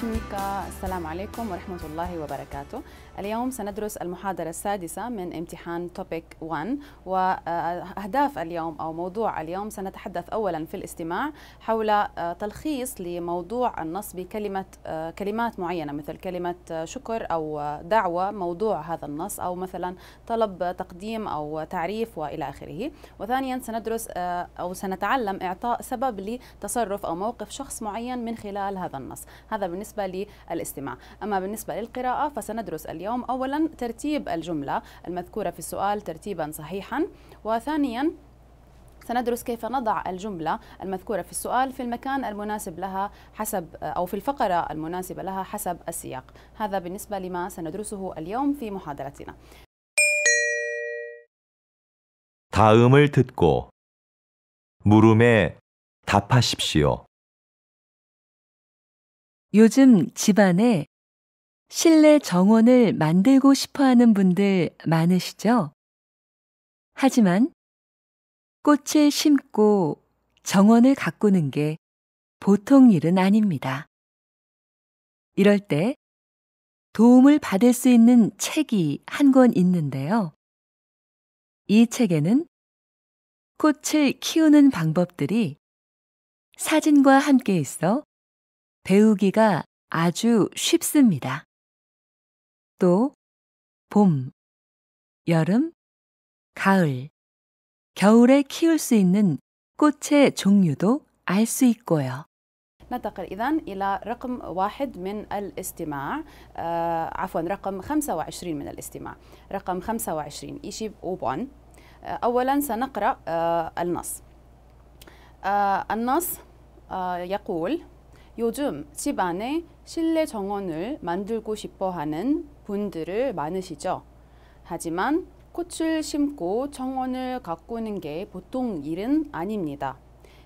شميكا السلام عليكم ورحمة الله وبركاته اليوم سندرس المحاضرة السادسة من امتحان توبيك 1 وأهداف اليوم أو موضوع اليوم سنتحدث أولا في الاستماع حول آه، تلخيص لموضوع النص بكلمة آه، كلمات معينة مثل كلمة آه، شكر أو دعوة موضوع هذا النص أو مثلا طلب تقديم أو تعريف وإلى آخره وثانيا سندرس أو سنتعلم إعطاء سبب لتصرف أو موقف شخص معين من خلال هذا النص هذا بالنسبة بالنسبة للاستماع أما بالنسبة للقراءة فسندرس اليوم أولا ترتيب الجملة المذكورة في السؤال ترتيبا صحيحا وثانيا سندرس كيف نضع الجملة المذكورة في السؤال في المكان المناسب لها حسب أو في الفقرة المناسبة لها حسب السياق هذا بالنسبة لما سندرسه اليوم في محاضرتنا 다음을 듣고 물음에 답하십시오. 요즘 집안에 실내 정원을 만들고 싶어 하는 분들 많으시죠? 하지만 꽃을 심고 정원을 가꾸는 게 보통 일은 아닙니다. 이럴 때 도움을 받을 수 있는 책이 한 권 있는데요. 이 책에는 꽃을 키우는 방법들이 사진과 함께 있어 배우기가 아주 쉽습니다. 또 봄, 여름, 가을, 겨울에 키울 수 있는 꽃의 종류도 알 수 있고요. ننتقل إذا إلى رقم واحد من الاستماع آه عفوا رقم 25 من الاستماع رقم 25 إيشي أوبون آه أولا سنقرأ آه النص آه النص آه يقول 요즘 집 안에 실내 정원을 만들고 싶어 하는 분들을 많으시죠. 하지만 꽃을 심고 정원을 가꾸는 게 보통 일은 아닙니다.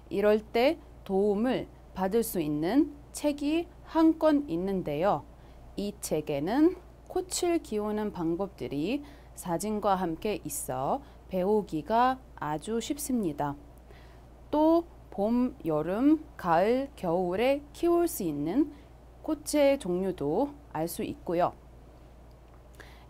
이럴 때 도움을 받을 수 있는 책이 한 권 있는데요. 이 책에는 꽃을 키우는 방법들이 사진과 함께 있어 배우기가 아주 쉽습니다. 또 봄, 여름, 가을, 겨울에 키울 수 있는 꽃의 종류도 알 수 있고요.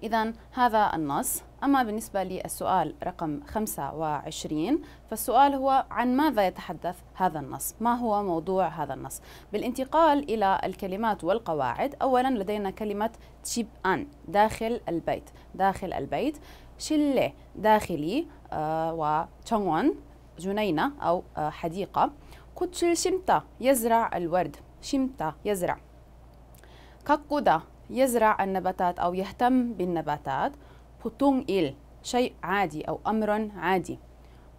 إذا هذا النص أما بالنسبة للسؤال رقم 25 فالسؤال هو عن ماذا يتحدث هذا النص؟ ما هو موضوع هذا النص؟ بالانتقال إلى الكلمات والقواعد أولا لدينا كلمة تشيب أن داخل البيت داخل البيت شلة داخلي آه جنينة أو آه، حديقة كوتشل شمتا يزرع الورد شمتا يزرع كاكودا يزرع النباتات أو يهتم بالنباتات بوتونغ إل شيء عادي أو أمر عادي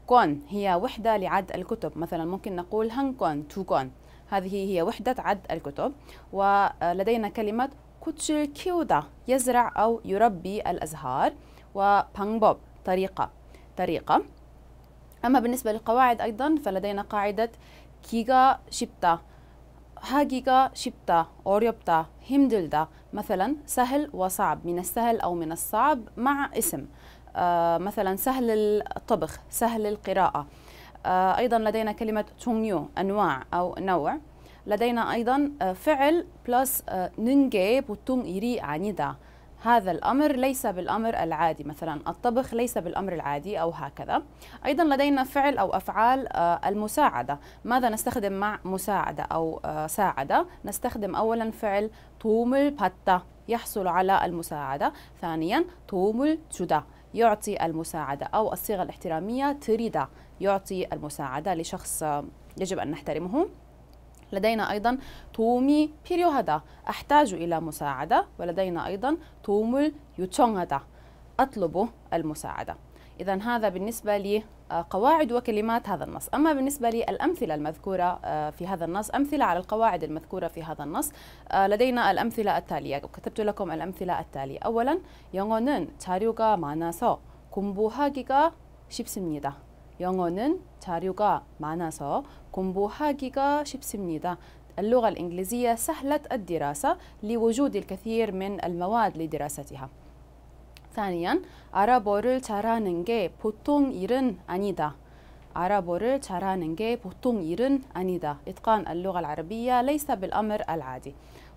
كون هي وحدة لعد الكتب مثلا ممكن نقول هن كون تو كون هذه هي وحدة عد الكتب ولدينا آه، كلمة كوتشل كيودا يزرع أو يربي الأزهار وبانبوب طريقة طريقة أما بالنسبة للقواعد أيضا فلدينا قاعدة كيغا شبتا هاجيغا شبتا أوريبتا هيمدلدا مثلا سهل وصعب من السهل أو من الصعب مع اسم آه مثلا سهل الطبخ سهل القراءة آه أيضا لدينا كلمة تونيو أنواع أو نوع لدينا أيضا آه، فعل بلس آه، ننجي بوتون إيري عنيدا هذا الأمر ليس بالأمر العادي مثلا الطبخ ليس بالأمر العادي أو هكذا أيضا لدينا فعل أو أفعال آه، المساعدة ماذا نستخدم مع مساعدة أو آه، ساعدة نستخدم أولا فعل تومل باتا يحصل على المساعدة ثانيا تومل جدا يعطي المساعدة أو الصيغة الاحترامية تريدا يعطي المساعدة لشخص آه، يجب أن نحترمه لدينا أيضا تومي هدا أحتاج إلى مساعدة ولدينا أيضا يوتشونغ هدا أطلب المساعدة إذا هذا بالنسبة لقواعد آه، وكلمات هذا النص أما بالنسبة للأمثلة المذكورة آه، في هذا النص أمثلة على القواعد المذكورة في هذا النص آه، لدينا الأمثلة التالية كتبت لكم الأمثلة التالية أولا 영어는 자료가 많아서 공부하기가 쉽습니다 영어는 자료가 많아서 공부하기가 쉽습니다. اللغة الإنجليزية سهلة الدراسة لوجود الكثير من المواد لدراستها. ثانيا 아랍어를 잘하는 게 보통 일은 아니다. 아랍어를 잘하는 게 보통 일은 아니다. إتقان اللغة العربية ليس بالأمر العادي.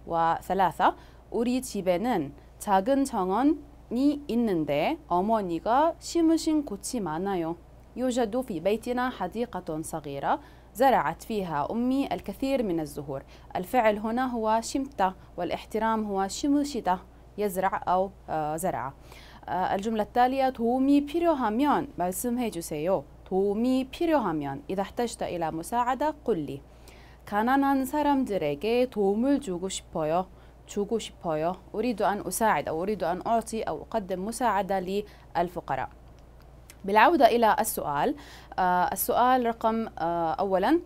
وثلاثة 우리 집에는 작은 정원이 있는데 어머니가 심으신 꽃이 많아요. يوجد في بيتنا حديقة صغيرة زرعت فيها أمي الكثير من الزهور الفعل هنا هو شمتة والإحترام هو شمشتة يزرع أو آه، زرع آه، الجملة التالية 도움이 필요하면 سيو 주세요 도움이 필요하면 إذا احتجت إلى مساعدة قل لي 가난한 사람들에게 도움을 주고 싶어요 주고 싶어요 أريد أن أساعد أو أريد أن أعطي أو أقدم مساعدة للفقراء بالعودة إلى السؤال آه السؤال رقم آه أولا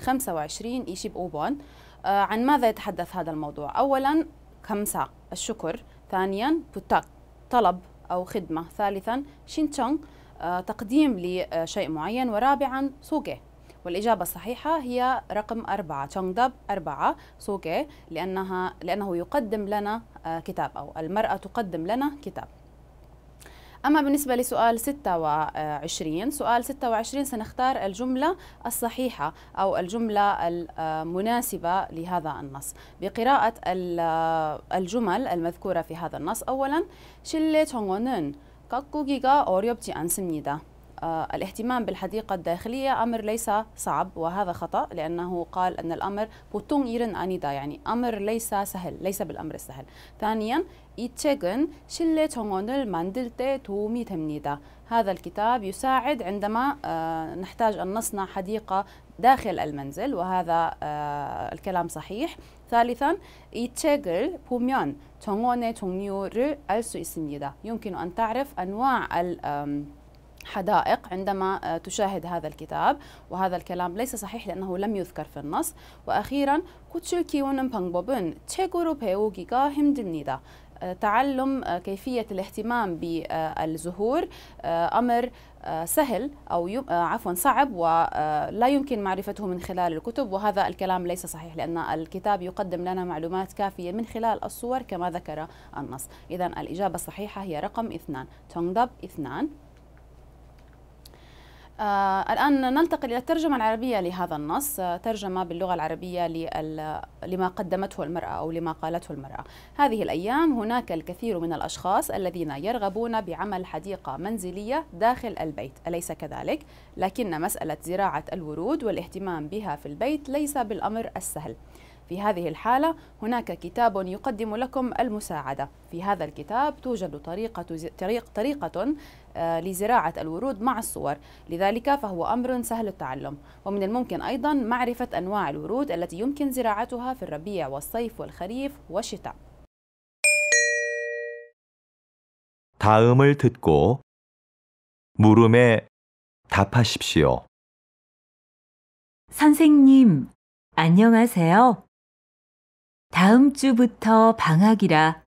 25 إيشيب أوبون آه عن ماذا يتحدث هذا الموضوع أولا كمسا الشكر ثانيا بوتاك طلب أو خدمة ثالثا شينتشونغ آه تقديم لشيء معين ورابعا سوكي والإجابة الصحيحة هي رقم أربعة تشونغدب أربعة سوكي لأنها لأنه يقدم لنا آه كتاب أو المرأة تقدم لنا كتاب أما بالنسبة لسؤال 26 سؤال 26 سنختار الجملة الصحيحة أو الجملة المناسبة لهذا النص بقراءة الجمل المذكورة في هذا النص أولا 실내 정원은 가꾸기가 어렵지 않습니다. آه، الاهتمام بالحديقة الداخلية أمر ليس صعب وهذا خطأ لأنه قال أن الأمر بوتون إيرن أنيدا يعني أمر ليس سهل ليس بالأمر السهل ثانيا 이 책은 실내 정원을 만들 때 도움이 됩니다. هذا الكتاب يساعد عندما آه، نحتاج أن نصنع حديقة داخل المنزل وهذا آه، الكلام صحيح. ثالثا 이 책을 보면 정원의 종류를 있습니다. يمكن أن تعرف أنواع حدائق عندما آه، تشاهد هذا الكتاب وهذا الكلام ليس صحيح لأنه لم يذكر في النص وأخيرا آه، تعلم آه، كيفية الاهتمام بالزهور أمر سهل أو عفوا صعب ولا يمكن معرفته من خلال الكتب وهذا الكلام ليس صحيح لأن الكتاب يقدم لنا معلومات كافية من خلال الصور كما ذكر النص إذا الإجابة الصحيحة هي رقم اثنان تونغدب اثنان آه الآن ننتقل إلى الترجمة العربية لهذا النص آه ترجمة باللغة العربية لما قدمته المرأة أو لما قالته المرأة هذه الأيام هناك الكثير من الأشخاص الذين يرغبون بعمل حديقة منزلية داخل البيت أليس كذلك؟ لكن مسألة زراعة الورود والاهتمام بها في البيت ليس بالأمر السهل في هذه الحالة هناك كتاب يقدم لكم المساعدة في هذا الكتاب توجد طريقة, طريق طريقة آه، لزراعة الورود مع الصور لذلك فهو أمر سهل التعلم ومن الممكن أيضا معرفة أنواع الورود التي يمكن زراعتها في الربيع والصيف والخريف والشتاء 다음을 듣고 물음에 답하십시오. 선생님, 안녕하세요. 다음 주부터 방학이라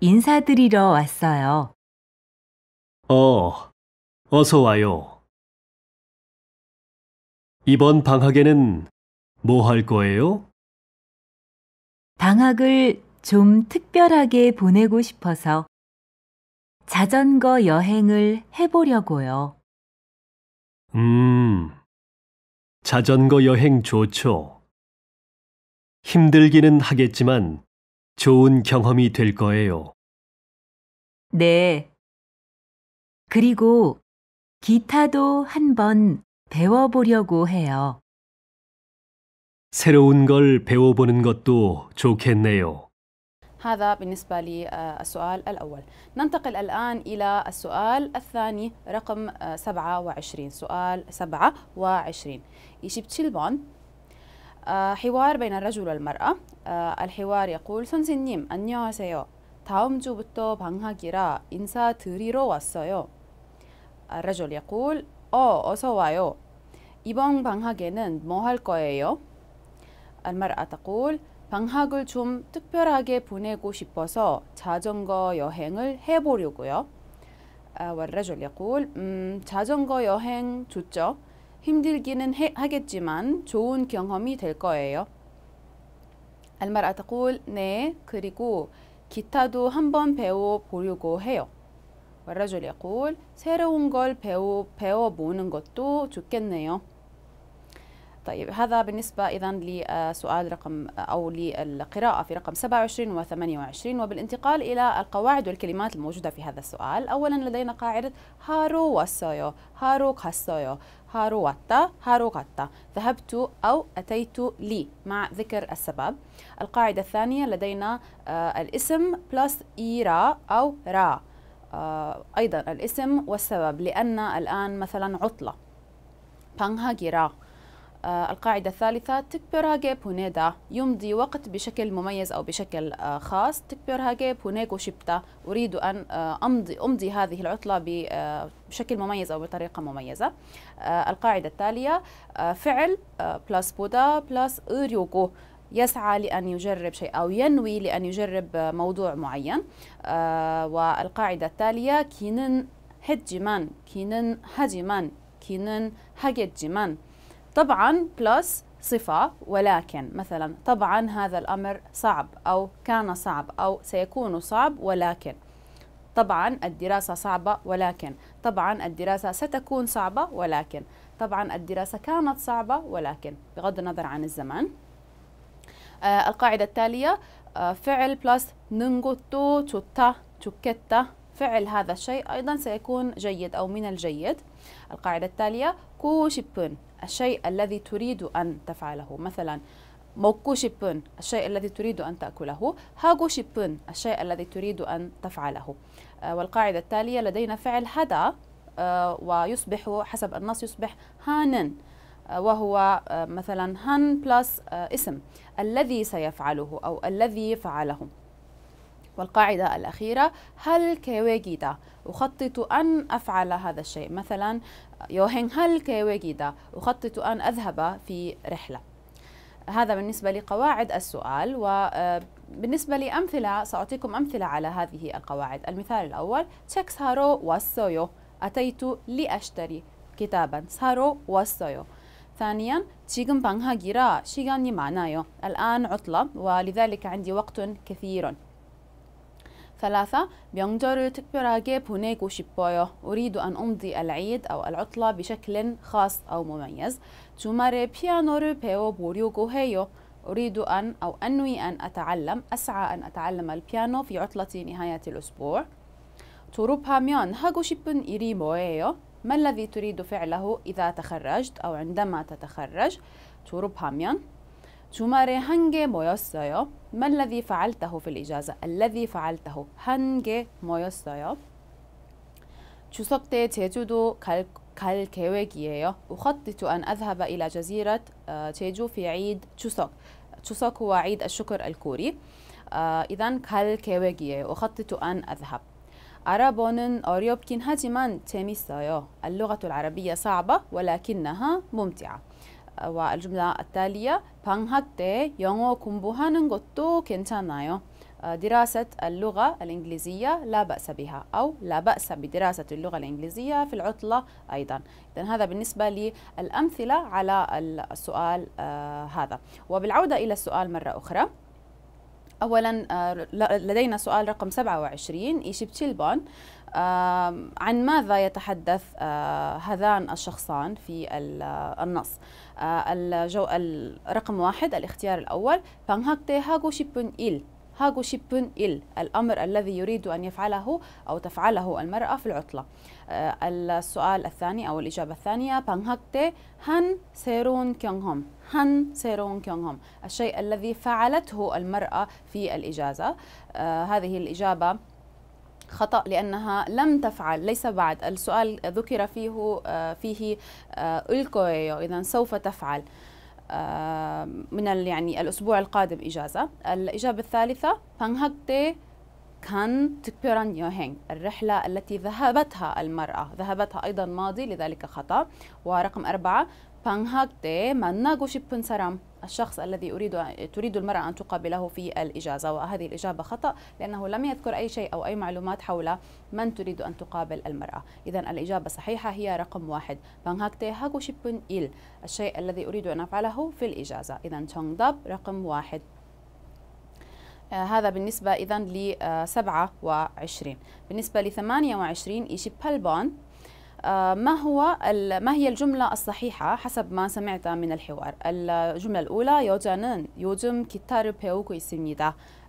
인사드리러 왔어요. 어, 어서 와요. 이번 방학에는 뭐 할 거예요? 방학을 좀 특별하게 보내고 싶어서 자전거 여행을 해보려고요. 음, 자전거 여행 좋죠. 힘들기는 하겠지만 좋은 경험이 될 거예요. 네. 그리고 기타도 한번 배워보려고 해요. 새로운 걸 배워보는 것도 좋겠네요. هذا بالنسبة للسؤال الأول ننتقل الآن إلى السؤال الثاني رقم 27 سؤال 27 جبت 7번 حوار بين الرجل والمرأة الحوار يقول 선생님 안녕하세요 다음 주부터 방학이라 인사드리러 왔어요 아, الرجل يقول 어 어서 와요 이번 방학에는 뭐 할 거예요? المرأة تقول 방학을 좀 특별하게 보내고 싶어서 자전거 여행을 해보려고요. 아, والرجل يقول 음, 자전거 여행 좋죠. 힘들기는 해, 하겠지만 좋은 경험이 될 거예요. 알마라 ت ق 네 그리고 기타도 한번 배워보려고 해요. و ا ل ر ج 새로운 걸 배워, 배워보는 것도 좋겠네요. طيب هذا بالنسبة إذا لسؤال رقم أو للقراءة في رقم 27 و 28 وبالانتقال إلى القواعد والكلمات الموجودة في هذا السؤال أولا لدينا قاعدة هارو وسويو هارو كاسويو هارو واتا هارو غاتا ذهبت أو أتيت لي مع ذكر السبب القاعدة الثانية لدينا آه، الاسم بلس إيرا أو را آه، أيضا الاسم والسبب لأن الآن مثلا عطلة بانهاجي آه، القاعدة الثالثة تكبيرهاجي بونيدا يمضي وقت بشكل مميز أو بشكل آه، خاص تكبيرهاجي بونيكو شبتا أريد أن آه، أمضي, أمضي هذه العطلة بشكل مميز أو بطريقة مميزة القاعدة التالية فعل بلاس بودا بلاس أريوكو يسعى لأن يجرب شيء أو ينوي لأن يجرب موضوع معين والقاعدة التالية كينن هجمان كينن هجمان كينن هجمان طبعا بلس صفة ولكن مثلا طبعا هذا الأمر صعب أو كان صعب أو سيكون صعب ولكن طبعا الدراسة صعبة ولكن طبعا الدراسة ستكون صعبة ولكن طبعا الدراسة كانت صعبة ولكن بغض النظر عن الزمان آه القاعدة التالية آه فعل بلس ننغوتو توتا توكتا فعل هذا الشيء أيضا سيكون جيد أو من الجيد القاعدة التالية كوشيبون الشيء الذي تريد أن تفعله مثلا موكو بن الشيء الذي تريد أن تأكله هاغو بن الشيء الذي تريد أن تفعله آه، والقاعدة التالية لدينا فعل هدا آه، ويصبح حسب النص يصبح هانن آه، وهو مثلا هن بلس اسم الذي سيفعله أو الذي فعله والقاعدة الأخيرة هل كيويجيدا أخطط أن أفعل هذا الشيء مثلا يوهن هل كيويجيدا أخطط أن أذهب في رحلة هذا بالنسبة لقواعد السؤال وبالنسبة آه، لأمثلة سأعطيكم أمثلة على هذه القواعد المثال الأول تشيك سارو والسويو أتيت لأشتري كتابا سارو والسويو ثانيا 지금 방학이라 시간이 많아요 الآن عطلة ولذلك عندي وقت كثير ثلاثة 명절을 특별하게 بونيكو 싶어요. أريد أن أمضي العيد أو العطلة بشكل خاص أو مميز. 주말에 بيو بوريوكو هيو أريد أن أو أنوي أن أتعلم أسعى أن أتعلم البيانو في عطلة نهاية الأسبوع توروبا ميون 하고 싶은 إيري 뭐예요? ما الذي تريد فعله إذا تخرجت أو عندما تتخرج? توروبا ميون 주말에 한 게 뭐였어요? ما الذي فعلته في الإجازة? الذي فعلته 한 게 뭐였어요? 추석 때 제주도 갈, 갈 계획이에요. 우헛트 أن أذهب إلى جزيرة 제주 في عيد 추석. 추석 هو عيد الشكر الكوري. إذا 갈 계획이에요. أخطط أن أذهب. 알아보는 어렵긴 하지만 재밌어요. اللغة العربية صعبة ولكنها ممتعة. والجملة التالية 방학 때 영어 공부하는 것도 괜찮아요. دراسة اللغة الإنجليزية لا بأس بها أو لا بأس بدراسة اللغة الإنجليزية في العطلة أيضا إذن هذا بالنسبة للأمثلة على السؤال هذا وبالعودة إلى السؤال مرة أخرى أولا لدينا سؤال رقم 27 27번 عن ماذا يتحدث آه، هذان الشخصان في آه، النص آه، الجو الرقم واحد الاختيار الأول 방학 때 하고 싶은 일 الأمر الذي يريد أن يفعله أو تفعله المرأة في العطلة السؤال الثاني أو الإجابة الثانية 방학 때한 새로운 경험 한 새로운 الشيء الذي فعلته المرأة في الإجازة هذه الإجابة خطأ لأنها لم تفعل ليس بعد السؤال ذكر فيه آه، فيه آه، الكويو إذا سوف تفعل آه، من يعني الأسبوع القادم إجازة الإجابة الثالثة فانهكتي كان تكبيران يوهينغ الرحلة التي ذهبتها المرأة ذهبتها أيضا ماضي لذلك خطأ ورقم أربعة 방학 때 만나고 싶은 사람 الشخص الذي أريد تريد المرأة أن تقابله في الإجازة وهذه الإجابة خطأ لأنه لم يذكر أي شيء أو أي معلومات حول من تريد أن تقابل المرأة إذا الإجابة الصحيحة هي رقم واحد بانهاكتي هاكو شيبن إل الشيء الذي أريد أن أفعله في الإجازة إذا تونغ داب رقم واحد آه، هذا بالنسبة إذا لسبعة 27 بالنسبة لثمانية 28 إيشي بالبون آه، ما هو ما هي الجملة الصحيحة حسب ما سمعت من الحوار الجملة الأولى يوجانن يوجم كيتار بيوكو 있습니다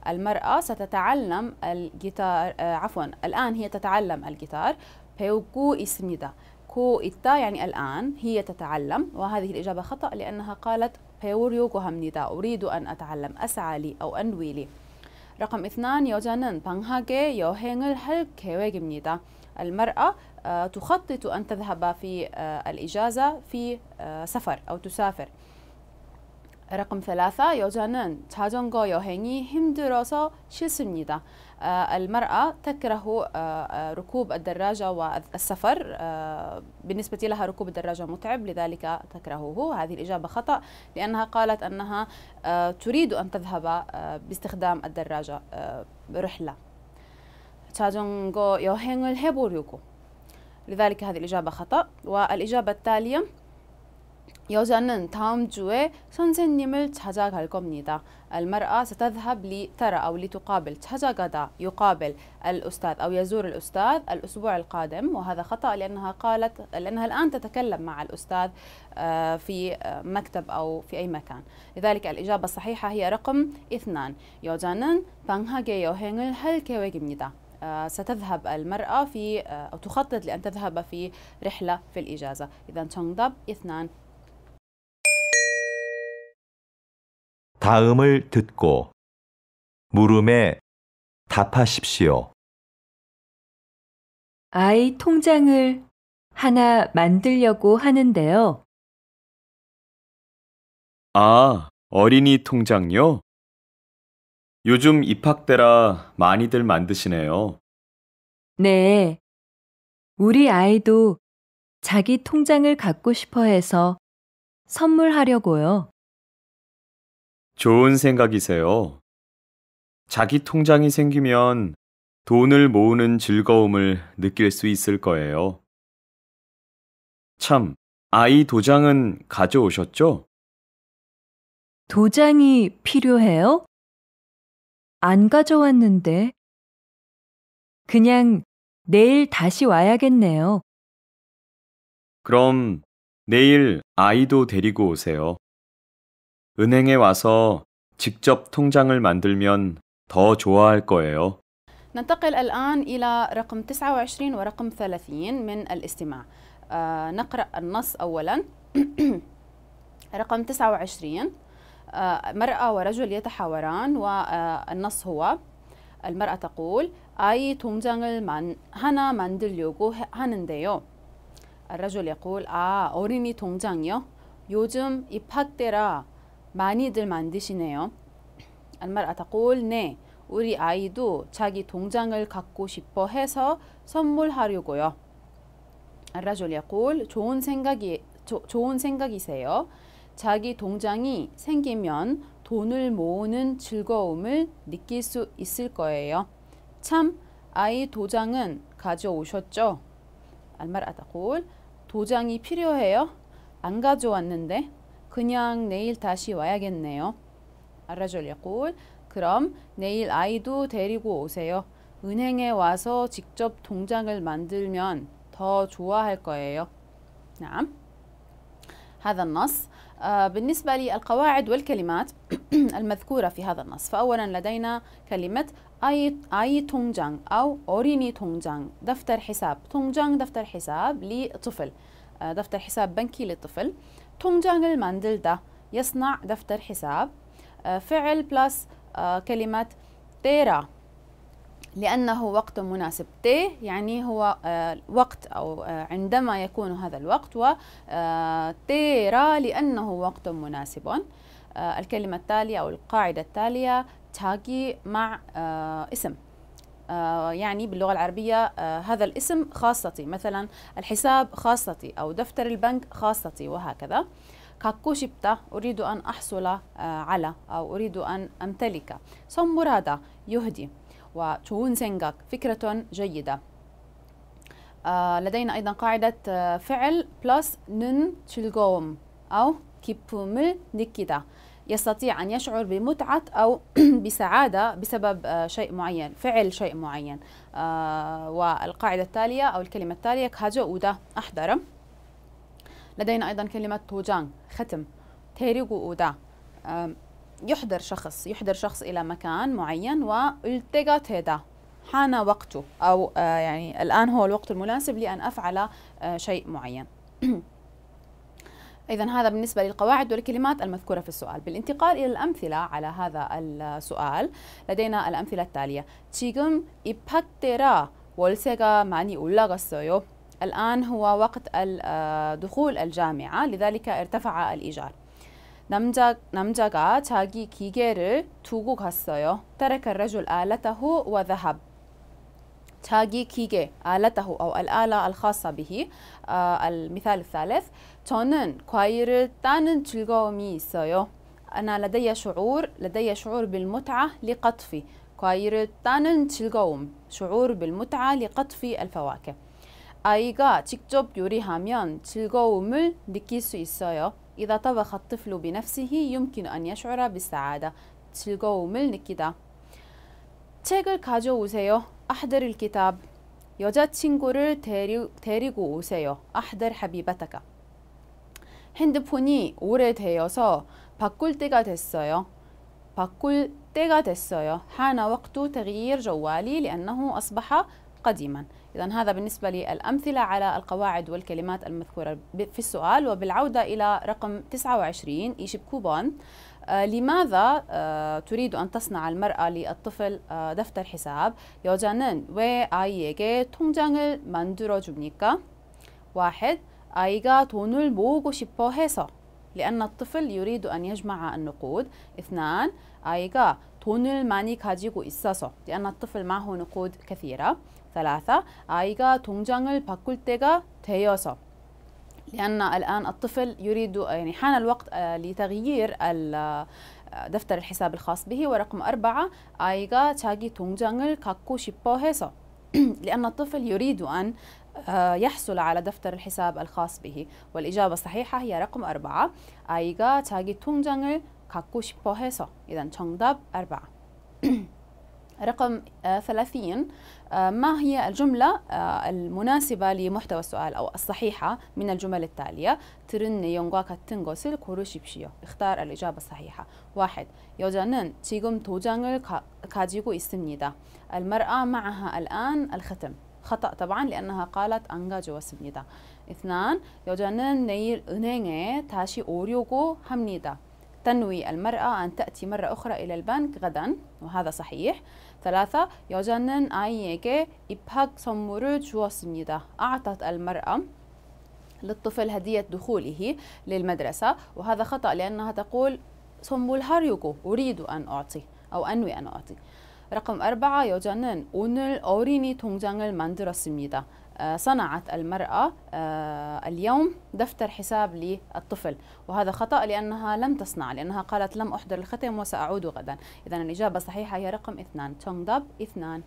المرأة ستتعلم الجيتار آه، عفوا الآن هي تتعلم الجيتار بيوكو 있습니다 كو إتا يعني الآن هي تتعلم وهذه الإجابة خطأ لأنها قالت بيوريوكو هامنيدا أريد أن أتعلم أسعى لي أو أنوي لي رقم اثنان 여자는 방학에 هل 할 계획입니다 المرأة آه، تخطط أن تذهب في آه، الإجازة في آه، سفر أو تسافر رقم ثلاثة 여자는 يوهيني 여행이 힘들어서 싫습니다. المرأة تكره ركوب الدراجة والسفر بالنسبة لها ركوب الدراجة متعب لذلك تكرهه هذه الإجابة خطأ لأنها قالت أنها تريد أن تذهب باستخدام الدراجة رحلة 자전거 여행을 해보려고 لذلك هذه الإجابة خطأ والإجابة التالية 여자는 다음 주에 선생님을 찾아갈 겁니다. المرأة ستذهب لترى أو لتقابل 찾아가다 يقابل الأستاذ أو يزور الأستاذ الأسبوع القادم وهذا خطأ لأنها قالت لأنها الآن تتكلم مع الأستاذ آه، في آه، مكتب أو في أي مكان لذلك الإجابة الصحيحة هي رقم اثنان 여자는 방학에 여행을 할 계획입니다. ستذهب المرأة في أو تخطط لأن تذهب في رحلة في الإجازة إذا 정답 اثنان 다음을 듣고 물음에 답하십시오. 아이 통장을 하나 만들려고 하는데요. 아, 어린이 통장요? 요즘 입학때라 많이들 만드시네요. 네. 우리 아이도 자기 통장을 갖고 싶어 해서 선물하려고요. 좋은 생각이세요. 자기 통장이 생기면 돈을 모으는 즐거움을 느낄 수 있을 거예요. 참, 아이 도장은 가져오셨죠? 도장이 필요해요? 안 가져왔는데. 그냥 내일 다시 와야겠네요. 그럼 내일 아이도 데리고 오세요. 은행에 와서 직접 통장을 만들면 더 좋아할 거예요. ننتقل الآن إلى رقم 29 ورقم 30 من الاستماع. آه نقرأ النص أولا. رقم 29 مرأة ورجل يتحاوران والنص هو المرأة تقول 아이 동장을 만, 하나 만들려고 하는데요. الرجل يقول 아 어린이 동장이요? 요즘 입학 때라 많이들 만드시네요. المرأة تقول 네 우리 아이도 자기 동장을 갖고 싶어 해서 선물하려고요. الرجل يقول 좋은 생각이 조, 좋은 생각이세요. 자기 동장이 생기면 돈을 모으는 즐거움을 느낄 수 있을 거예요. 참 아이 도장은 가져오셨죠? 알말 아다골 도장이 필요해요? 안 가져왔는데 그냥 내일 다시 와야겠네요. 알아줄려골 그럼 내일 아이도 데리고 오세요. 은행에 와서 직접 동장을 만들면 더 좋아할 거예요. 남. هذا ا آه، بالنسبة للقواعد والكلمات المذكورة في هذا النص فأولا لدينا كلمة أي أي أو أوريني تونجان دفتر حساب تونجان دفتر حساب لطفل آه، دفتر حساب بنكي للطفل الماندل ده يصنع دفتر حساب آه، فعل بلس كلمة تيرا لأنه وقت مناسب تي يعني هو آه، وقت أو آه، عندما يكون هذا الوقت و تيرا آه، لأنه وقت مناسب الكلمة التالية أو القاعدة التالية تاجي مع اسم يعني باللغة العربية هذا الاسم خاصتي مثلا الحساب خاصتي أو دفتر البنك خاصتي وهكذا كاكو شبتا أريد أن أحصل على أو أريد أن أمتلك سمرادا يهدي وتشون سينغك فكرة جيدة آه، لدينا أيضا قاعدة آه، فعل بلس نن تشلغوم أو كيبومل نكيدا يستطيع أن يشعر بمتعة أو بسعادة بسبب آه، شيء معين فعل شيء معين والقاعدة التالية أو الكلمة التالية كهاجو أودا أحضر لدينا أيضا كلمة توجان ختم تيريغو أودا يحضر شخص يحضر شخص إلى مكان معين والتقت هذا حان وقته أو آه، يعني الآن هو الوقت المناسب لأن أفعل آه، شيء معين إذا هذا بالنسبة للقواعد والكلمات المذكورة في السؤال بالانتقال إلى الأمثلة على هذا السؤال لدينا الأمثلة التالية 지금 입학대라 월세가 많이 올라갔어요 الآن هو وقت آه، دخول الجامعة لذلك ارتفع الإيجار 남자, 남자가 자기 기계를 두고 갔어요. ترك الرجل آلته وذهب. 자기 기계, آلته أو الآلة الخاصة به. 아, آه، المثال الثالث. 저는 과일을 따는 즐거움이 있어요. أنا لدي شعور, لدي شعور بالمتعة لقطفي. 과일을 따는 즐거움, شعور بالمتعة لقطف الفواكه. 아이가 직접 요리하면 즐거움을 느낄 수 있어요. إذا طبخ الطفل بنفسه يمكن أن يشعر بالسعادة 즐거움을 느끼다 책을 가져오세요 أحضر الكتاب 여자친구를 데리, 데리고 오세요 أحضر حبيبتك 핸드폰이 오래되어서 바꿀 때가 됐어요 바꿀 때가 됐어요. حان وقت تغيير جوالي لأنه أصبح قديما. إذا هذا بالنسبة للأمثلة على القواعد والكلمات المذكورة في السؤال وبالعودة إلى رقم 29 إيشيب كوبون آه، لماذا آه، تريد أن تصنع المرأة للطفل آه، دفتر حساب؟ يوجانن وي 아이에게 통장을 만들어 줍니까? واحد 아이가 돈을 모으고 싶어 해서 لأن الطفل يريد أن يجمع النقود اثنان 아이가 돈을 많이 가지고 있어서 لأن الطفل معه نقود كثيرة ثلاثة 아이가 동장을 바꿀 때가 되어서 لأن الآن الطفل يريد يعني حان الوقت آه، لتغيير آه، دفتر الحساب الخاص به ورقم أربعة 아이가 자기 동장을 갖고 싶어 해서 لأن الطفل يريد أن آه، يحصل على دفتر الحساب الخاص به والإجابة الصحيحة هي رقم أربعة 아이가 자기 통장을 갖고 싶어 해서 إذا 정답 أربعة رقم آه، ثلاثين آه، ما هي الجملة آه، المناسبة لمحتوى السؤال أو الصحيحة من الجمل التالية 들은 تنغو سيل 것을 고르십시오 اختار الإجابة الصحيحة واحد يوجانن تيغم توجانل كاجيكو 가지고 المرأة معها الآن الختم خطأ طبعا لأنها قالت 안 가져왔습니다 اثنان يوجانن نيل 은행에 تاشي أوريوكو 합니다 تنوي المرأة أن تأتي مرة أخرى إلى البنك غدا وهذا صحيح ثلاثة 여자는 아이에게 입학 선물을 주었습니다. أعطت المرأة للطفل هدية دخوله للمدرسة وهذا خطأ لأنها تقول هاريوكو أريد أن أعطي أو أنوي أن أعطي رقم أربعة 여자는 오늘 어린이 동장을 만들었습니다. آه، صنعت المرأة آه، اليوم دفتر حساب للطفل وهذا خطأ لأنها لم تصنع لأنها قالت لم أحضر الختم وسأعود غدا إذا الإجابة الصحيحة هي رقم اثنان تونغ داب اثنان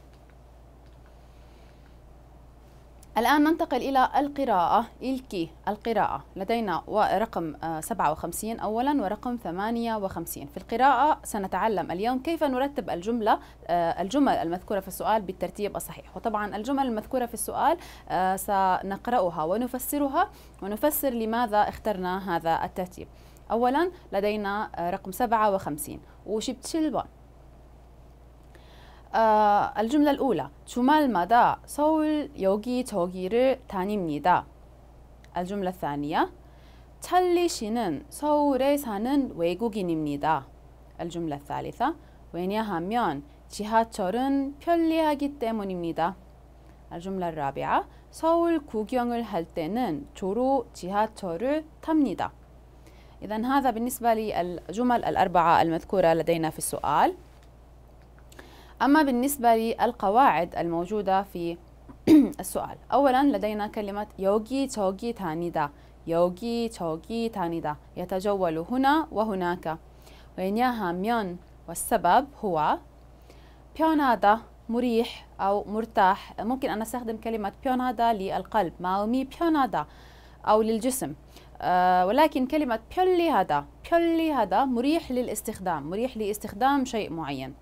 الآن ننتقل إلى القراءة الكي القراءة لدينا رقم 57 آه، أولا ورقم 58 في القراءة سنتعلم اليوم كيف نرتب الجملة آه، الجمل المذكورة في السؤال بالترتيب الصحيح وطبعا الجمل المذكورة في السؤال آه، سنقرأها ونفسرها ونفسر لماذا اخترنا هذا الترتيب أولا لدينا رقم 57 وشبت شلبان الجملة الأولى 주말마다 서울 여기저기를 다닙니다. الجملة الثانية 찰리 씨는 서울에 사는 외국인입니다. الجملة الثالثة 왜냐하면 지하철은 편리하기 때문입니다. الجملة الرابعة 서울 구경을 할 때는 주로 지하철을 탑니다. إذا هذا بالنسبة للجمل الأربعة المذكورة لدينا في السؤال أما بالنسبة للقواعد الموجودة في السؤال أولا لدينا كلمة يوغي توغي تانيدا يوغي توغي تانيدا يتجول هنا وهناك ميون والسبب هو بيونادا مريح أو مرتاح ممكن أن أستخدم كلمة بيونادا للقلب 마음이 بيونادا أو للجسم أه ولكن كلمة هذا بيولي هذا مريح للاستخدام مريح لاستخدام شيء معين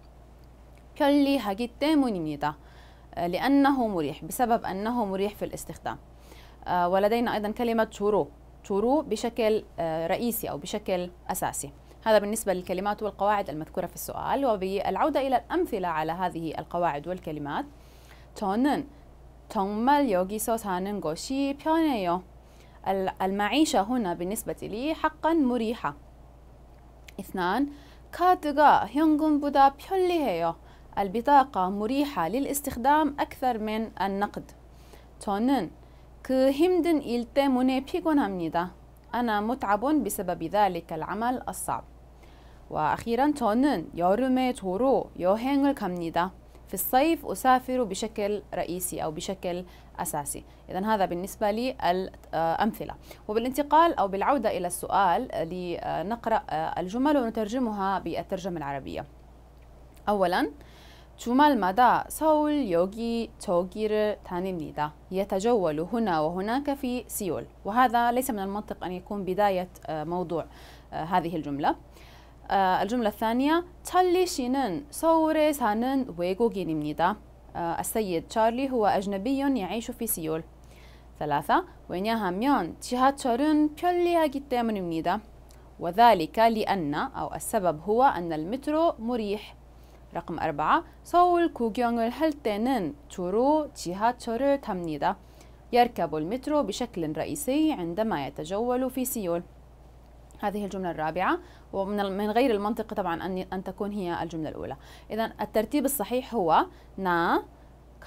편리하기 때문입니다. آه، لأنه مريح بسبب أنه مريح في الاستخدام آه، ولدينا أيضا كلمة تورو تورو بشكل آه، رئيسي أو بشكل أساسي هذا بالنسبة للكلمات والقواعد المذكورة في السؤال وبالعودة إلى الأمثلة على هذه القواعد والكلمات 저는 정말 여기서 사는 것이 편해요. المعيشة هنا بالنسبة لي حقا مريحة. اثنان 카드가 현금보다 편리해요. البطاقة مريحة للاستخدام أكثر من النقد. 저는 그 힘든 일 때문에 피곤합니다. أنا متعب بسبب ذلك العمل الصعب. وأخيرا 저는 여름에 도로 여행을 갑니다. في الصيف أسافر بشكل رئيسي أو بشكل أساسي إذا هذا بالنسبة للأمثلة وبالانتقال أو بالعودة إلى السؤال آه، لنقرأ آه، الجمل ونترجمها بالترجمة العربية أولا 주말마다 서울 여기 저기를 다닙니다. يتجول هنا وهناك في سيول وهذا ليس من المنطق أن يكون بداية آه، موضوع آه، هذه الجملة آه، الجملة الثانية تشارلي شينن 서울에 سانن 외국인입니다. السيد تشارلي هو أجنبي يعيش في سيول. ثلاثة تشارن 지하철은 편리하기 때문입니다. وذلك لأن أو السبب هو أن المترو مريح رقم أربعة 서울 구경을 할 때는 주로 지하철을 탑니다. يركب المترو بشكل رئيسي عندما يتجول في سيول. هذه الجملة الرابعة ومن من غير المنطق طبعا أن أن تكون هي الجملة الأولى. إذا الترتيب الصحيح هو نا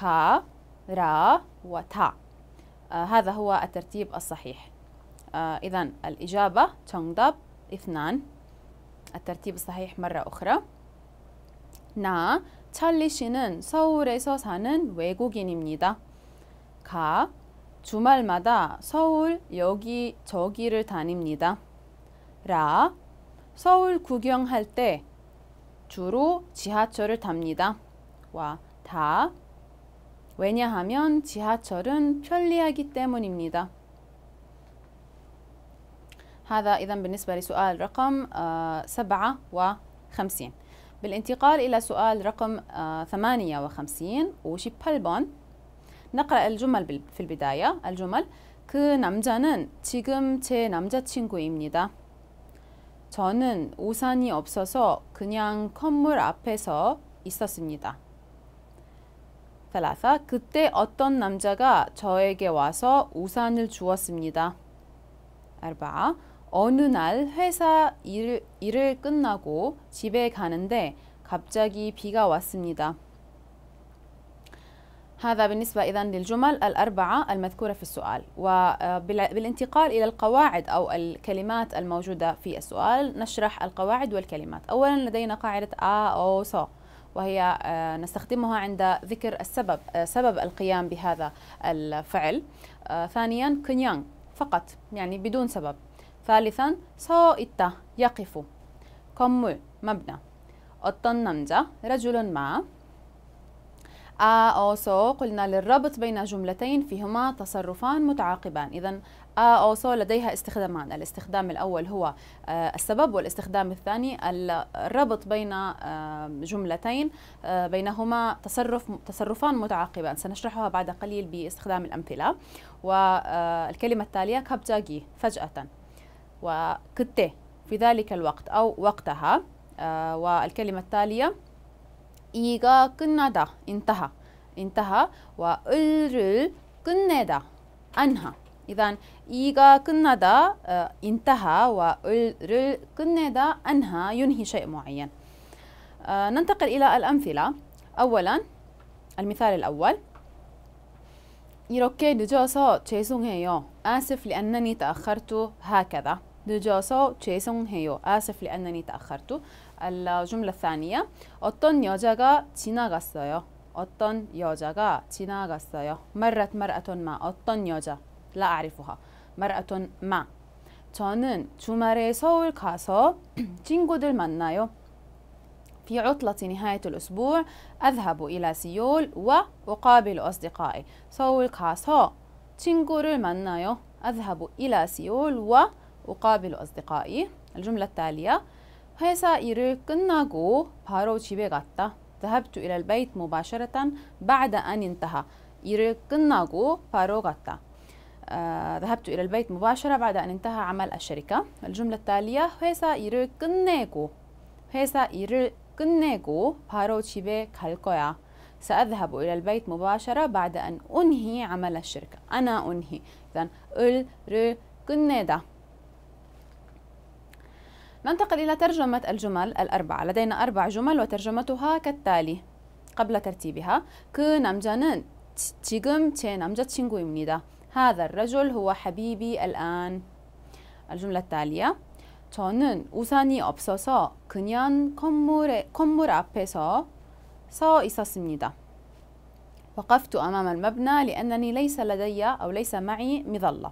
كا را وتا. آه هذا هو الترتيب الصحيح. آه إذا الإجابة تنضب اثنان. الترتيب الصحيح مرة أخرى. 나 찰리 씨는 서울에서 사는 외국인입니다. 가 주말마다 서울 여기 저기를 다닙니다. 라 서울 구경할 때 주로 지하철을 탑니다. 와 다 왜냐하면 지하철은 편리하기 때문입니다. هذا إذا بالنسبة لسؤال رقم سبعة وخمسين بالانتقال إلى سؤال رقم 58 58번 نقرأ الجمل في البداية الجمل 그 남자는 지금 제 남자친구입니다. 저는 우산이 없어서 그냥 건물 앞에서 있었습니다. ث 그때 어떤 남자가 저에게 와서 우산을 주었습니다. أ 어느 날 회사 일, 일을 끝나고 집에 가는데 갑자기 비가 왔습니다. هذا بالنسبة إذا للجمل الأربعة المذكورة في السؤال وبالانتقال آه، إلى القواعد أو الكلمات الموجودة في السؤال نشرح القواعد والكلمات أولا لدينا قاعدة آ أو سو وهي آه، نستخدمها عند ذكر السبب آه، سبب القيام بهذا الفعل ثانيا كنيان فقط يعني بدون سبب ثالثا 서 있다 يقف 건물 مبنى 어떤 남자 رجل ما أوسو قلنا للربط بين جملتين فيهما تصرفان متعاقبان إذا آ أو سو لديها استخدامان الاستخدام الأول هو السبب والاستخدام الثاني الربط بين جملتين بينهما تصرف تصرفان متعاقبان سنشرحها بعد قليل باستخدام الأمثلة والكلمة التالية كابتاجي فجأة وكتي في ذلك الوقت أو وقتها آه والكلمة التالية إيغا كندا انتهى انتهى وإلرل كندا أنهى إذا إيغا كندا آه، انتهى وإلرل كندا أنهى ينهي شيء معين آه ننتقل إلى الأمثلة أولا المثال الأول 이렇게 늦어서 죄송해요. آسف لأنني تأخرت هكذا. 늦어서 죄송해요. آسف لأنني تأخرت. الجملة الثانية 어떤 여자가 지나갔어요. 어떤 여자가 지나갔어요. مرت مرأة ما 어떤 여자 لا أعرفها. مرأة ما 저는 주말에 서울 가서 친구들 만나요. في عطلة نهاية الأسبوع أذهب إلى سيول وأقابل أصدقائي. 서울 가서 친구를 만나요. أذهب إلى سيول وأقابل أقابل أصدقائي الجملة التالية 회사 일을 끝나고 바로 집에 갔다 ذهبت إلى البيت مباشرة بعد أن انتهى 일을 끝나고 바로 갔다 ذهبت إلى البيت مباشرة بعد أن انتهى عمل الشركة الجملة التالية 회사 일을 끝내고 회사 일을 끝내고 바로 집에 갈 거야 سأذهب إلى البيت مباشرة بعد أن أنهي عمل الشركة أنا أنهي إذن 을를 끝내다 ننتقل إلى ترجمة الجمل الأربعة لدينا أربع جمل وترجمتها كالتالي قبل ترتيبها 그 남자는 지금 제 남자친구입니다 هذا الرجل هو حبيبي الآن الجملة التالية 저는 우산이 없어서 그냥 건물에, 건물 앞에서 서 있었습니다 وقفت أمام المبنى لأنني ليس لدي أو ليس معي مظلة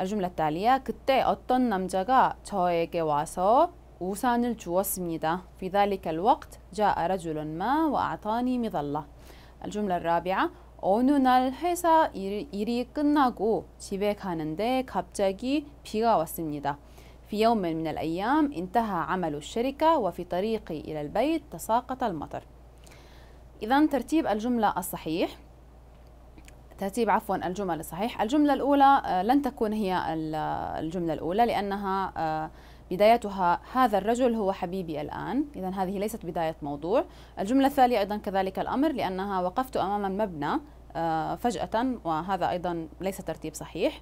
الجملة التالية 그때 어떤 남자가 저에게 와서 우산을 주었습니다. في ذلك الوقت جاء رجل ما وأعطاني مظلة. الجملة الرابعة 어느 날 회사 일, 일이 끝나고 집에 가는데 갑자기 비가 왔습니다. في يوم من الأيام انتهى عمل الشركة وفي طريقي إلى البيت تساقط المطر. إذا ترتيب الجملة الصحيح ترتيب عفوا الجمل الصحيح الجملة الأولى آه، لن تكون هي آه، الجملة الأولى لأنها آه، بدايتها هذا الرجل هو حبيبي الآن إذا هذه ليست بداية موضوع الجملة الثانية أيضا كذلك الأمر لأنها وقفت أمام المبنى فجأة وهذا أيضا ليس ترتيب صحيح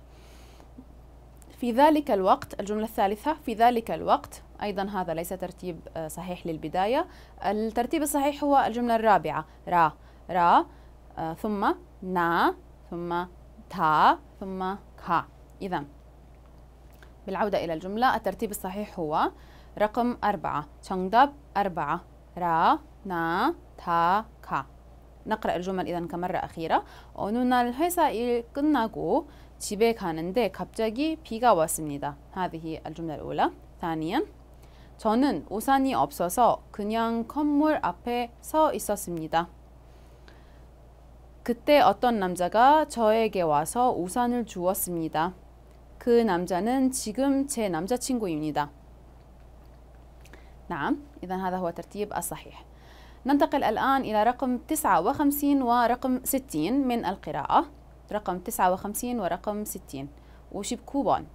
في ذلك الوقت الجملة الثالثة في ذلك الوقت أيضا هذا ليس ترتيب صحيح للبداية الترتيب الصحيح هو الجملة الرابعة را را آه، ثم نا ثم تا ثم كا إذا بالعودة إلى الجملة الترتيب الصحيح هو رقم أربعة 정답 أربعة را نا تا كا نقرأ الجمل إذا كمرة أخيرة 어느 날 회사 일 끝나고 집에 가는데 갑자기 비가 왔습니다. هذه الجملة الأولى. ثانيا 저는 우산이 없어서 그냥 건물 앞에 서 있었습니다. 그때 어떤 남자가 저에게 와서 우산을 주었습니다. 그 남자는 지금 제 남자친구입니다. نعم إذا هذا هو ترتيب الصحيح ننتقل الآن إلى رقم 59 ورقم 60 من القراءة رقم 59 ورقم 60 59번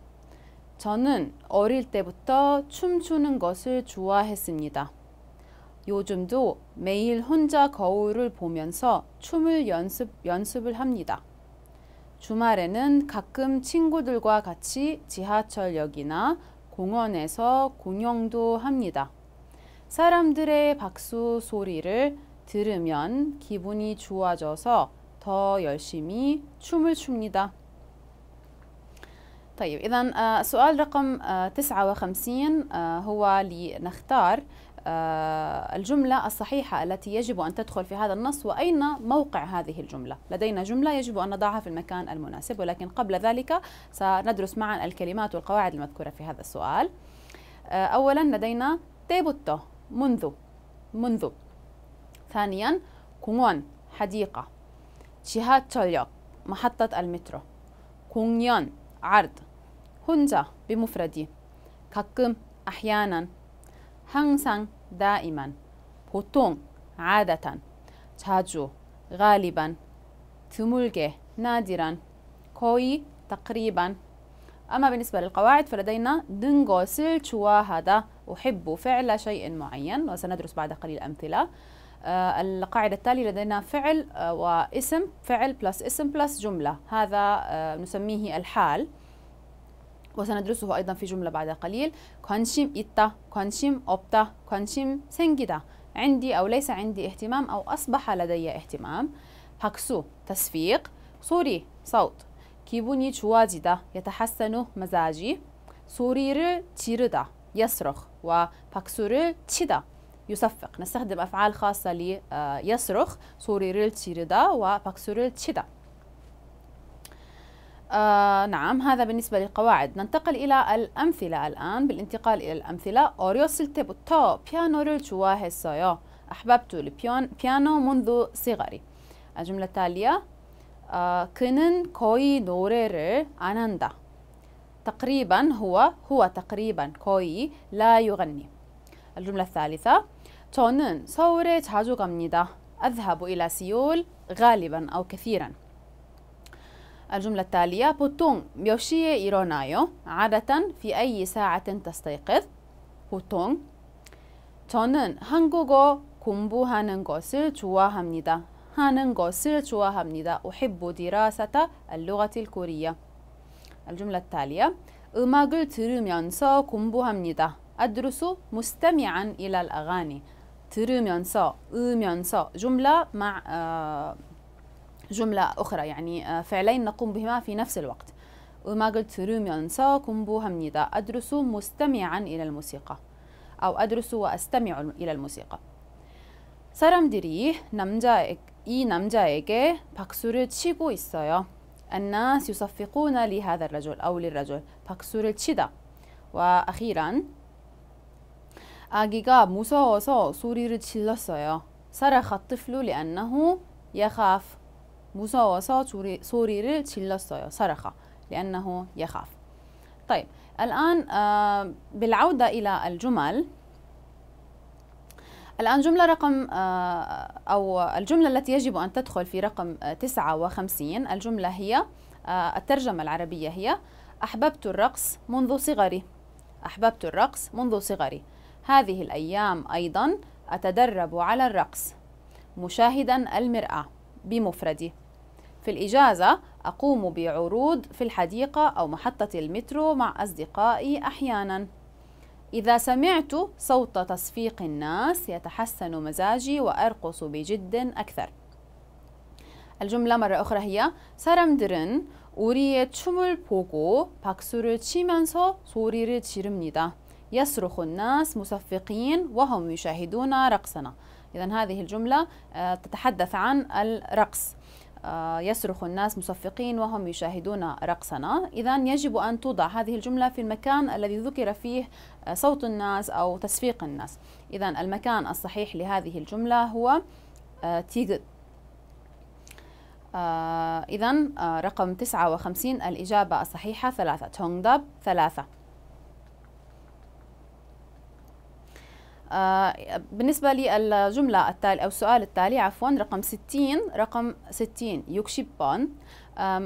저는 어릴 때부터 춤추는 것을 좋아했습니다. 요즘도 매일 혼자 거울을 보면서 춤을 연습, 연습을 합니다. 주말에는 가끔 친구들과 같이 지하철역이나 공원에서 공연도 합니다. 사람들의 박수 소리를 들으면 기분이 좋아져서 더 열심히 춤을 춥니다. طيب إذا سؤال رقم 59 هو لنختار آه، الجملة الصحيحة التي يجب أن تدخل في هذا النص وأين موقع هذه الجملة لدينا جملة يجب أن نضعها في المكان المناسب ولكن قبل ذلك سندرس معا الكلمات والقواعد المذكورة في هذا السؤال آه، أولا لدينا تيبوتو منذ منذ ثانيا كونغون حديقة 지하철역 محطة المترو 공연 عرض 혼자 بمفردي كاكم أحيانا هانسان دائما بوتون عادة 자주 غالبا 드물게 نادرا كوي تقريبا أما بالنسبة للقواعد فلدينا دنغوسل تشواهدا أحب فعل شيء معين وسندرس بعد قليل أمثلة آه، القاعدة التالية لدينا فعل آه، واسم فعل بلس اسم بلس جملة هذا آه، نسميه الحال وسندرسه أيضا في جملة بعد قليل 관심 있다 관심 없다 관심 생기다 عندي أو ليس عندي اهتمام أو أصبح لدي اهتمام 박수 تصفيق 소리 صوت 기분이 좋아지다 يتحسن مزاجي 소리를 지르다 يصرخ و وباكسوريل تشيدا يصفق نستخدم أفعال خاصة ليصرخ آه، سوريريل تشيدا وباكسوريل تشيدا آه نعم هذا بالنسبة للقواعد ننتقل إلى الأمثلة الآن بالانتقال إلى الأمثلة بيانو ريل جواهي سويو أحببت البيانو منذ صغري الجملة التالية آه، كنن كوي نوري أناندا تقريبا هو هو تقريبا كوي لا يغني الجملة الثالثة تونن سوري 자주 갑니다 أذهب إلى سيول غالبا أو كثيرا الجملة التالية بوتون يوشيه إيرونايو عادة في أي ساعة تستيقظ بوتون 저는 한국어 공부하는 것을 좋아합니다. 하는 것을 좋아합니다. أحب دراسة اللغة الكورية. الجملة التالية 음악을 들으면서 공부합니다. أدرس مستمعا إلى الأغاني. 들으면서, 으면서 جملة مع آه، جملة أخرى يعني آه، فعلين نقوم بهما في نفس الوقت وما قلت 음악을 들으면서 همنيدا أدرس مستمعا إلى الموسيقى أو أدرس وأستمع إلى الموسيقى 사람들이 남자 이 남자에게 박수를 치고 있어요. الناس يصفقون لهذا الرجل أو للرجل 박수를 تشيدا وأخيرا 아기가 무서워서 소리를 질렀어요. صرخ الطفل لأنه يخاف 무서워서 소리를 질렀어요 صرخ لأنه يخاف طيب الآن آه، بالعودة إلى الجمل الآن جملة رقم آه، أو الجملة التي يجب أن تدخل في رقم 59 آه، الجملة هي الترجمة العربية هي أحببت الرقص منذ صغري أحببت الرقص منذ صغري هذه الأيام أيضا أتدرب على الرقص مشاهدا المرآة بمفردي في الإجازة أقوم بعروض في الحديقة أو محطة المترو مع أصدقائي أحياناً إذا سمعت صوت تصفيق الناس يتحسن مزاجي وأرقص بجد أكثر الجملة مرة أخرى هي 사람들은 우리의 춤을 보고 박수를 치면서 소리를 지릅니다. يصرخ الناس مصفقين وهم يشاهدون رقصنا. إذا هذه الجملة آه، تتحدث عن الرقص. آه، يصرخ الناس مصفقين وهم يشاهدون رقصنا إذا يجب أن توضع هذه الجملة في المكان الذي ذكر فيه آه، صوت الناس أو تصفيق الناس إذا المكان الصحيح لهذه الجملة هو آه، تيغد إذا رقم 59 الإجابة الصحيحة ثلاثة تونغداب ثلاثة آه، بالنسبة للجملة التالية أو السؤال التالي عفوا رقم 60 رقم 60 يكشبان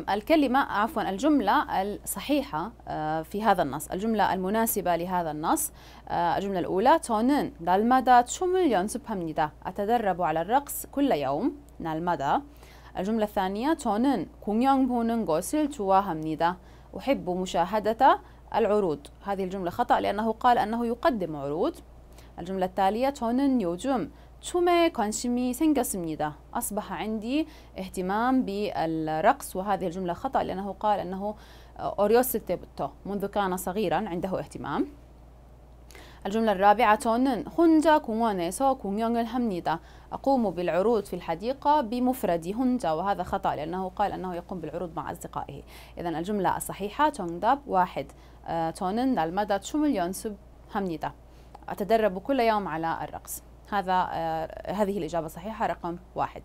الكلمة عفوا الجملة الصحيحة آه، في هذا النص الجملة المناسبة لهذا النص آه، الجملة الأولى 저는 날마다 춤을 연습합니다 أتدرب على الرقص كل يوم نالمدا الجملة الثانية 저는 공연 보는 것을 좋아합니다 أحب مشاهدة العروض هذه الجملة خطأ لأنه قال أنه يقدم عروض الجملة التالية 저는 요즘 춤에 관심이 생겼습니다. أصبح عندي اهتمام بالرقص وهذه الجملة خطأ لأنه قال أنه أوريوسيتيبتو آه، منذ كان صغيرا عنده اهتمام الجملة الرابعة 저는 혼자 공원에서 공연을 합니다. أقوم بالعروض في الحديقة بمفردي هونجا وهذا خطأ لأنه قال أنه يقوم بالعروض مع أصدقائه. إذا الجملة الصحيحة 정답 واحد آه، 저는 날마다 춤을 연습합니다. أتدرب كل يوم على الرقص هذا آه، هذه الإجابة صحيحة رقم واحد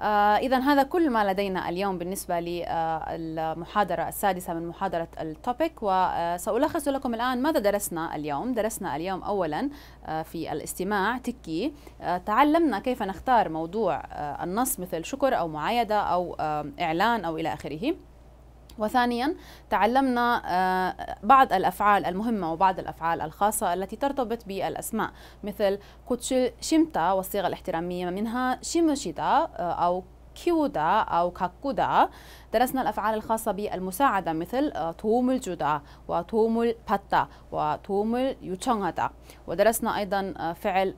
آه، إذا هذا كل ما لدينا اليوم بالنسبة للمحاضرة آه، السادسة من محاضرة التوبيك وسألخص لكم الآن ماذا درسنا اليوم درسنا اليوم أولا في الاستماع تكي تعلمنا كيف نختار موضوع النص مثل شكر أو معايدة أو إعلان أو إلى آخره وثانيا تعلمنا آه، بعض الأفعال المهمة وبعض الأفعال الخاصة التي ترتبط بالأسماء مثل شيمتا والصيغة الاحترامية منها شيموشيدا آه، أو كيودا أو كاكودا درسنا الأفعال الخاصة بالمساعدة مثل آه، تومل جودا وتومل باتا وتومل 요청하다 ودرسنا أيضا فعل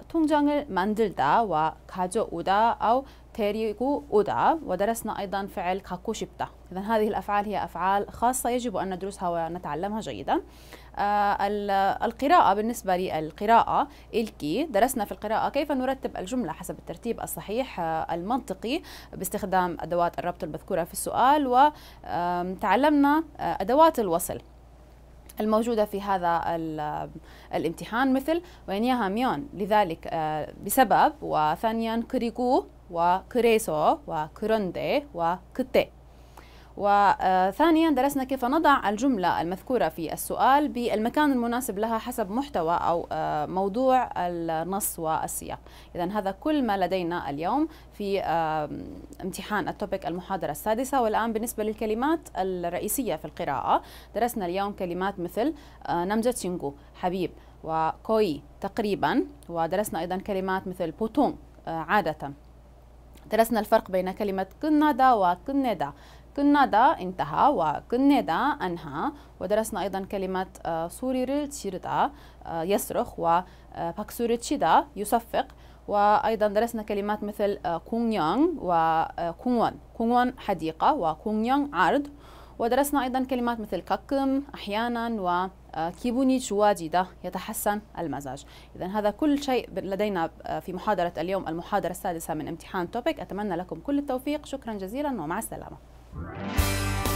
ماندلدا وكاجو اودا أو تيريغو أودا ودرسنا أيضا فعل كاكوشيبتا إذا هذه الأفعال هي أفعال خاصة يجب أن ندرسها ونتعلمها جيدا آه، القراءة بالنسبة للقراءة الكي درسنا في القراءة كيف نرتب الجملة حسب الترتيب الصحيح آه، المنطقي باستخدام أدوات الربط المذكورة في السؤال وتعلمنا آه، أدوات الوصل الموجودة في هذا الامتحان مثل وينيها ميون لذلك بسبب وثانيا كريكو 와 그래서 와 그런데 와 그때 وثانيا درسنا كيف نضع الجملة المذكورة في السؤال بالمكان المناسب لها حسب محتوى أو اه، موضوع النص والسياق إذا هذا كل ما لدينا اليوم في اه، امتحان التوبيك المحاضرة السادسة والآن بالنسبة للكلمات الرئيسية في القراءة درسنا اليوم كلمات مثل اه، نمجة تشينغو حبيب وكوي تقريبا ودرسنا أيضا كلمات مثل بوتون عادة درسنا الفرق بين كلمة كندا وكندا كندا انتهى وكندا أنهى ودرسنا أيضا كلمة آه، سورير تشيردا آه، يصرخ وباكسوري آه، تشيدا يصفق وأيضا درسنا كلمات مثل كونغيونغ وكونغون كونغون حديقة وكونغيونغ عرض ودرسنا أيضا كلمات مثل ككم أحيانا و شوادي آه، ده يتحسن المزاج إذا هذا كل شيء لدينا آه، في محاضرة اليوم المحاضرة السادسة من امتحان توبيك أتمنى لكم كل التوفيق شكرا جزيلا ومع السلامة